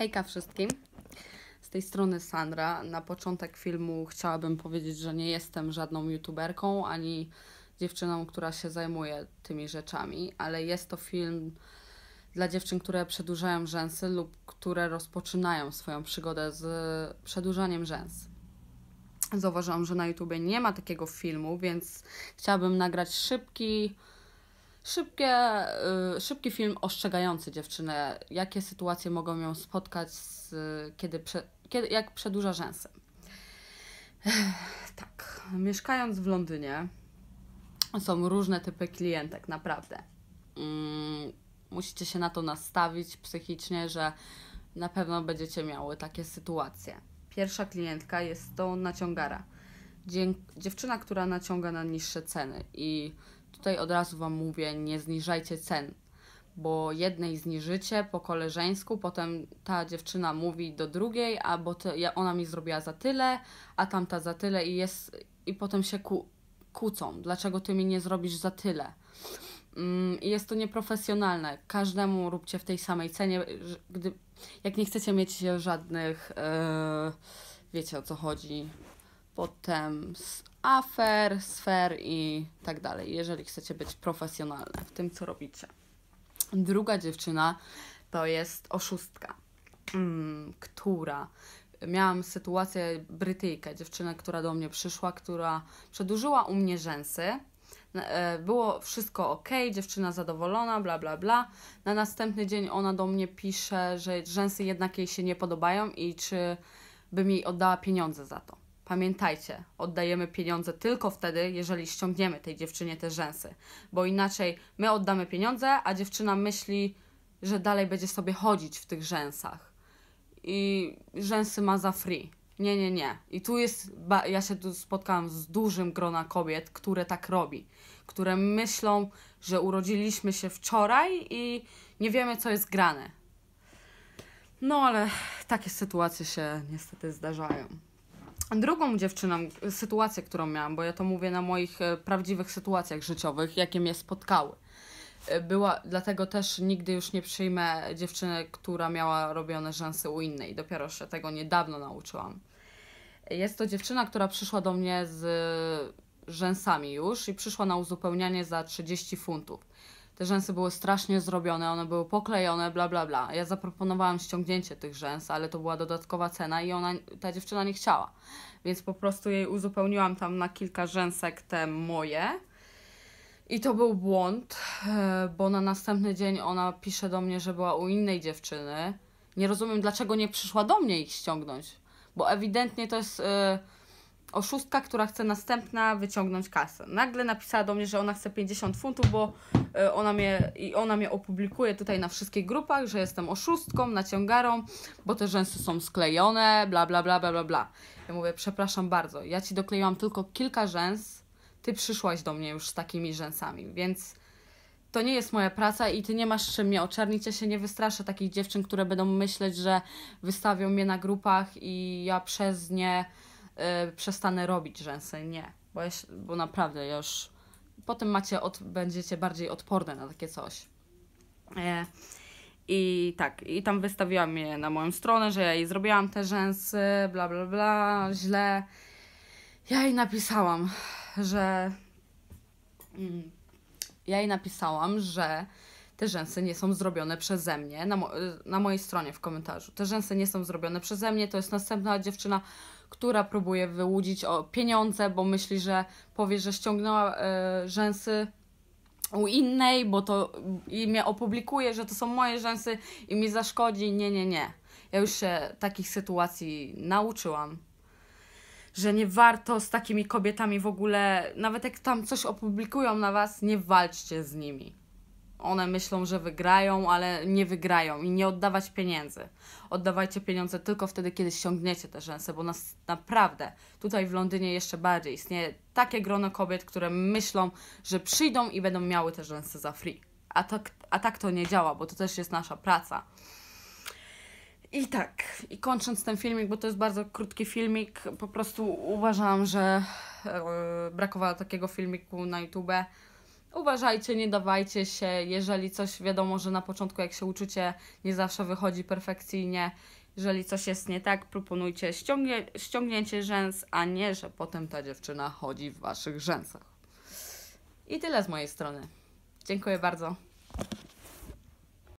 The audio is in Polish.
Hejka wszystkim. Z tej strony Sandra. Na początek filmu chciałabym powiedzieć, że nie jestem żadną youtuberką ani dziewczyną, która się zajmuje tymi rzeczami, ale jest to film dla dziewczyn, które przedłużają rzęsy lub które rozpoczynają swoją przygodę z przedłużaniem rzęs. Zauważyłam, że na YouTubie nie ma takiego filmu, więc chciałabym nagrać szybki, Szybkie, y, szybki film ostrzegający dziewczynę, jakie sytuacje mogą ją spotkać, z, kiedy, prze, kiedy jak przedłuża rzęsy. Tak, mieszkając w Londynie, są różne typy klientek, naprawdę. Mm, musicie się na to nastawić psychicznie, że na pewno będziecie miały takie sytuacje. Pierwsza klientka jest to naciągara. Dziewczyna, która naciąga na niższe ceny i tutaj od razu Wam mówię, nie zniżajcie cen, bo jednej zniżycie po koleżeńsku, potem ta dziewczyna mówi do drugiej, a bo ona mi zrobiła za tyle, a tamta za tyle i jest i potem się ku, kłócą, dlaczego ty mi nie zrobisz za tyle. Mm, I jest to nieprofesjonalne. Każdemu róbcie w tej samej cenie, gdy, jak nie chcecie mieć żadnych, yy, wiecie o co chodzi, potem afer, sfer i tak dalej, jeżeli chcecie być profesjonalne w tym, co robicie. Druga dziewczyna to jest oszustka, mm, która miałam sytuację Brytyjkę, dziewczynę, która do mnie przyszła, która przedłużyła u mnie rzęsy. E, było wszystko ok, dziewczyna zadowolona, bla, bla, bla. Na następny dzień ona do mnie pisze, że rzęsy jednak jej się nie podobają i czy bym jej oddała pieniądze za to. Pamiętajcie, oddajemy pieniądze tylko wtedy, jeżeli ściągniemy tej dziewczynie te rzęsy, bo inaczej my oddamy pieniądze, a dziewczyna myśli, że dalej będzie sobie chodzić w tych rzęsach. I rzęsy ma za free. Nie, nie, nie. I tu jest, ja się tu spotkałam z dużym grona kobiet, które tak robi, które myślą, że urodziliśmy się wczoraj i nie wiemy, co jest grane. No ale takie sytuacje się niestety zdarzają. Drugą dziewczyną, e, sytuację, którą miałam, bo ja to mówię na moich e, prawdziwych sytuacjach życiowych, jakie mnie spotkały. E, była, dlatego też nigdy już nie przyjmę dziewczyny, która miała robione rzęsy u innej. Dopiero się tego niedawno nauczyłam. Jest to dziewczyna, która przyszła do mnie z rzęsami już i przyszła na uzupełnianie za 30 funtów. Te rzęsy były strasznie zrobione, one były poklejone, bla bla bla. Ja zaproponowałam ściągnięcie tych rzęs, ale to była dodatkowa cena i ona, ta dziewczyna nie chciała. Więc po prostu jej uzupełniłam tam na kilka rzęsek te moje. I to był błąd, e, bo na następny dzień ona pisze do mnie, że była u innej dziewczyny. Nie rozumiem, dlaczego nie przyszła do mnie ich ściągnąć, bo ewidentnie to jest e, oszustka, która chce następna wyciągnąć kasę. Nagle napisała do mnie, że ona chce 50 funtów, bo e, ona mnie, i ona mnie opublikuje tutaj na wszystkich grupach, że jestem oszustką, naciągarą, bo te rzęsy są sklejone, bla, bla, bla, bla, bla, bla. Ja mówię, przepraszam bardzo, ja Ci dokleiłam tylko kilka rzęs, Ty przyszłaś do mnie już z takimi rzęsami, więc to nie jest moja praca i ty nie masz czym mnie oczernić. Ja się nie wystraszę takich dziewczyn, które będą myśleć, że wystawią mnie na grupach i ja przez nie y, przestanę robić rzęsy. Nie, bo, ja, bo naprawdę już potem macie od, będziecie bardziej odporne na takie coś. E, I tak, i tam wystawiłam je na moją stronę, że ja jej zrobiłam te rzęsy, bla bla bla, źle. Ja jej napisałam, że. Mm, ja jej napisałam, że te rzęsy nie są zrobione przeze mnie, na, mo na mojej stronie w komentarzu. Te rzęsy nie są zrobione przeze mnie, to jest następna dziewczyna, która próbuje wyłudzić o pieniądze, bo myśli, że powie, że ściągnęła e, rzęsy u innej, bo to i mnie opublikuje, że to są moje rzęsy i mi zaszkodzi. Nie, nie, nie. Ja już się takich sytuacji nauczyłam. Że nie warto z takimi kobietami w ogóle, nawet jak tam coś opublikują na was, nie walczcie z nimi one myślą, że wygrają, ale nie wygrają i nie oddawać pieniędzy. Oddawajcie pieniądze tylko wtedy, kiedy ściągniecie te rzęsy, bo nas naprawdę tutaj w Londynie jeszcze bardziej istnieje takie grono kobiet, które myślą, że przyjdą i będą miały te rzęsy za free. A tak, a tak to nie działa, bo to też jest nasza praca. I tak, i kończąc ten filmik, bo to jest bardzo krótki filmik, po prostu uważam, że yy, brakowało takiego filmiku na YouTube uważajcie, nie dawajcie się, jeżeli coś wiadomo, że na początku jak się uczycie, nie zawsze wychodzi perfekcyjnie. Jeżeli coś jest nie tak, proponujcie ściągnie, ściągnięcie rzęs, a nie, że potem ta dziewczyna chodzi w waszych rzęsach. I tyle z mojej strony. Dziękuję bardzo.